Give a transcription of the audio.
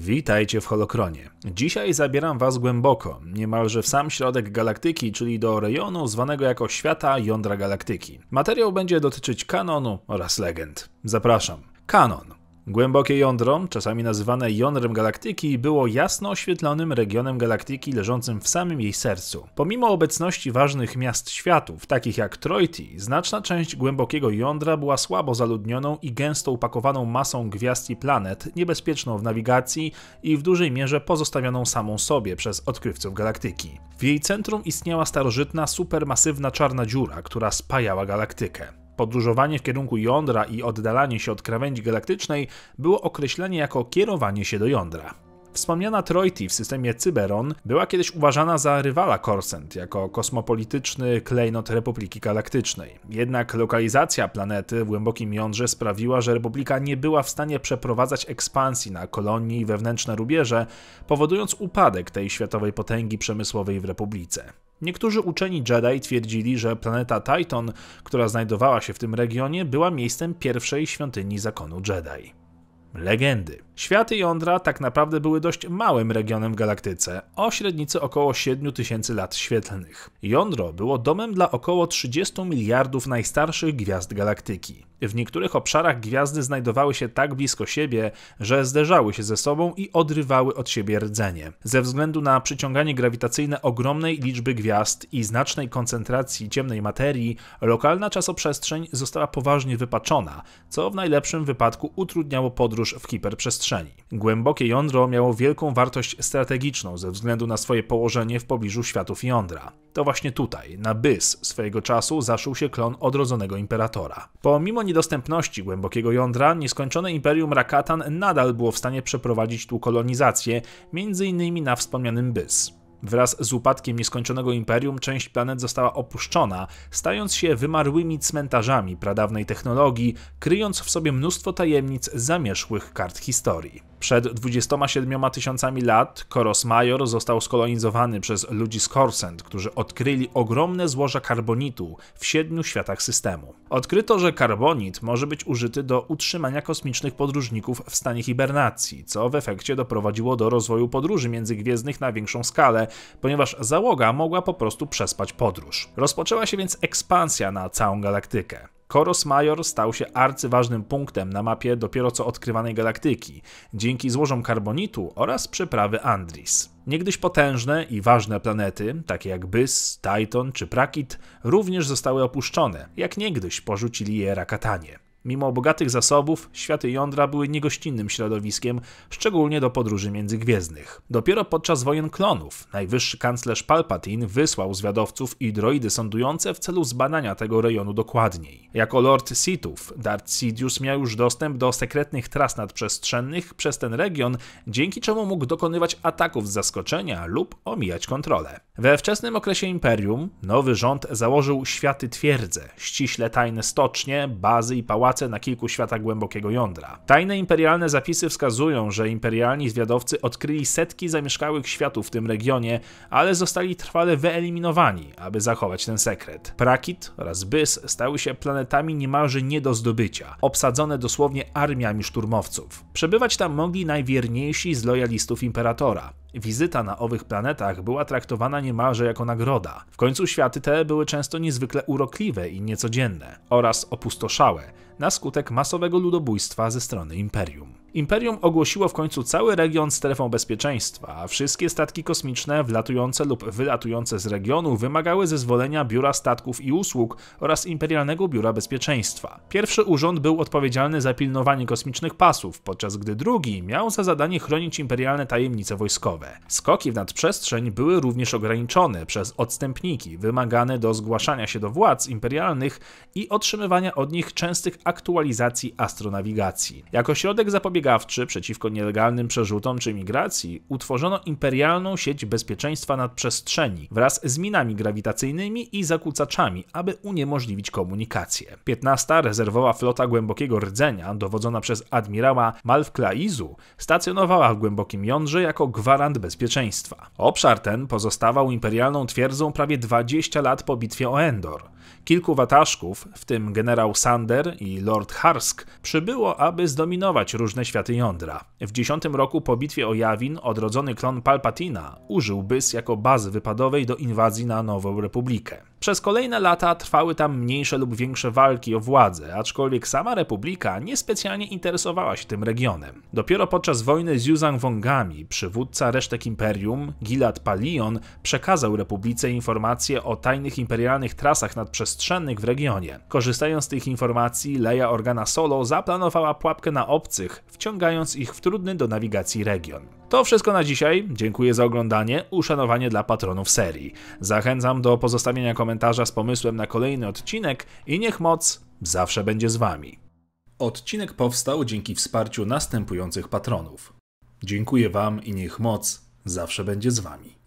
Witajcie w Holokronie. Dzisiaj zabieram Was głęboko, niemalże w sam środek galaktyki, czyli do rejonu zwanego jako świata jądra galaktyki. Materiał będzie dotyczyć kanonu oraz legend. Zapraszam. Kanon Głębokie jądro, czasami nazywane jądrem galaktyki, było jasno oświetlonym regionem galaktyki leżącym w samym jej sercu. Pomimo obecności ważnych miast światów, takich jak Troiti, znaczna część głębokiego jądra była słabo zaludnioną i gęsto upakowaną masą gwiazd i planet, niebezpieczną w nawigacji i w dużej mierze pozostawioną samą sobie przez odkrywców galaktyki. W jej centrum istniała starożytna, supermasywna czarna dziura, która spajała galaktykę. Podróżowanie w kierunku jądra i oddalanie się od krawędzi galaktycznej było określane jako kierowanie się do jądra. Wspomniana Troiti w systemie Cyberon była kiedyś uważana za rywala Corsent, jako kosmopolityczny klejnot Republiki Galaktycznej. Jednak lokalizacja planety w głębokim jądrze sprawiła, że Republika nie była w stanie przeprowadzać ekspansji na kolonii i wewnętrzne rubieże, powodując upadek tej światowej potęgi przemysłowej w Republice. Niektórzy uczeni Jedi twierdzili, że planeta Titan, która znajdowała się w tym regionie, była miejscem pierwszej świątyni zakonu Jedi legendy. Światy jądra tak naprawdę były dość małym regionem w galaktyce, o średnicy około 7000 lat świetlnych. Jądro było domem dla około 30 miliardów najstarszych gwiazd galaktyki. W niektórych obszarach gwiazdy znajdowały się tak blisko siebie, że zderzały się ze sobą i odrywały od siebie rdzenie. Ze względu na przyciąganie grawitacyjne ogromnej liczby gwiazd i znacznej koncentracji ciemnej materii, lokalna czasoprzestrzeń została poważnie wypaczona, co w najlepszym wypadku utrudniało podróż w hiperprzestrzeni. Głębokie jądro miało wielką wartość strategiczną ze względu na swoje położenie w pobliżu światów jądra. To właśnie tutaj, na Bys swojego czasu zaszył się klon odrodzonego imperatora. Pomimo niedostępności głębokiego jądra, nieskończone imperium Rakatan nadal było w stanie przeprowadzić tu kolonizację, m.in. na wspomnianym Bys. Wraz z upadkiem nieskończonego imperium część planet została opuszczona, stając się wymarłymi cmentarzami pradawnej technologii, kryjąc w sobie mnóstwo tajemnic zamierzchłych kart historii. Przed 27 tysiącami lat Koros Major został skolonizowany przez ludzi z Korsent, którzy odkryli ogromne złoża karbonitu w siedmiu światach systemu. Odkryto, że karbonit może być użyty do utrzymania kosmicznych podróżników w stanie hibernacji, co w efekcie doprowadziło do rozwoju podróży międzygwiezdnych na większą skalę, ponieważ załoga mogła po prostu przespać podróż. Rozpoczęła się więc ekspansja na całą galaktykę. Koros Major stał się arcyważnym punktem na mapie dopiero co odkrywanej galaktyki, dzięki złożom karbonitu oraz przeprawy Andris. Niegdyś potężne i ważne planety, takie jak Bys, Titan czy Prakit, również zostały opuszczone, jak niegdyś porzucili je Rakatanie. Mimo bogatych zasobów, światy jądra były niegościnnym środowiskiem, szczególnie do podróży międzygwiezdnych. Dopiero podczas wojen klonów najwyższy kanclerz Palpatine wysłał zwiadowców i droidy sądujące w celu zbadania tego rejonu dokładniej. Jako lord Sithów, Darth Sidious miał już dostęp do sekretnych tras nadprzestrzennych przez ten region, dzięki czemu mógł dokonywać ataków z zaskoczenia lub omijać kontrolę. We wczesnym okresie imperium nowy rząd założył światy twierdze, ściśle tajne stocznie, bazy i pałace na kilku światach głębokiego jądra. Tajne imperialne zapisy wskazują, że imperialni zwiadowcy odkryli setki zamieszkałych światów w tym regionie, ale zostali trwale wyeliminowani, aby zachować ten sekret. Prakit oraz Bys stały się planetami niemalże nie do zdobycia, obsadzone dosłownie armiami szturmowców. Przebywać tam mogli najwierniejsi z lojalistów imperatora. Wizyta na owych planetach była traktowana niemalże jako nagroda. W końcu światy te były często niezwykle urokliwe i niecodzienne oraz opustoszałe, na skutek masowego ludobójstwa ze strony Imperium. Imperium ogłosiło w końcu cały region strefą bezpieczeństwa, a wszystkie statki kosmiczne wlatujące lub wylatujące z regionu wymagały zezwolenia Biura Statków i Usług oraz Imperialnego Biura Bezpieczeństwa. Pierwszy urząd był odpowiedzialny za pilnowanie kosmicznych pasów, podczas gdy drugi miał za zadanie chronić imperialne tajemnice wojskowe. Skoki w nadprzestrzeń były również ograniczone przez odstępniki wymagane do zgłaszania się do władz imperialnych i otrzymywania od nich częstych aktualizacji astronawigacji. Jako środek zapobiegawczy przeciwko nielegalnym przerzutom czy migracji utworzono imperialną sieć bezpieczeństwa nadprzestrzeni wraz z minami grawitacyjnymi i zakłócaczami, aby uniemożliwić komunikację. 15. Rezerwowa Flota Głębokiego Rdzenia, dowodzona przez admirała Malfklaizu, stacjonowała w głębokim jądrze jako gwarant bezpieczeństwa. Obszar ten pozostawał imperialną twierdzą prawie 20 lat po bitwie o Endor. Kilku wataszków, w tym generał Sander i Lord Harsk przybyło, aby zdominować różne światy jądra. W 10 roku po bitwie o Jawin odrodzony klon Palpatina użył Bys jako bazy wypadowej do inwazji na Nową Republikę. Przez kolejne lata trwały tam mniejsze lub większe walki o władzę, aczkolwiek sama Republika niespecjalnie interesowała się tym regionem. Dopiero podczas wojny z Yuzang Wongami przywódca resztek imperium, Gilad Palion, przekazał Republice informacje o tajnych imperialnych trasach nadprzestrzennych w regionie. Korzystając z tych informacji, Leia Organa Solo zaplanowała pułapkę na obcych, wciągając ich w trudny do nawigacji region. To wszystko na dzisiaj. Dziękuję za oglądanie, uszanowanie dla patronów serii. Zachęcam do pozostawienia komentarzy komentarza z pomysłem na kolejny odcinek i niech moc zawsze będzie z Wami. Odcinek powstał dzięki wsparciu następujących patronów. Dziękuję Wam i niech moc zawsze będzie z Wami.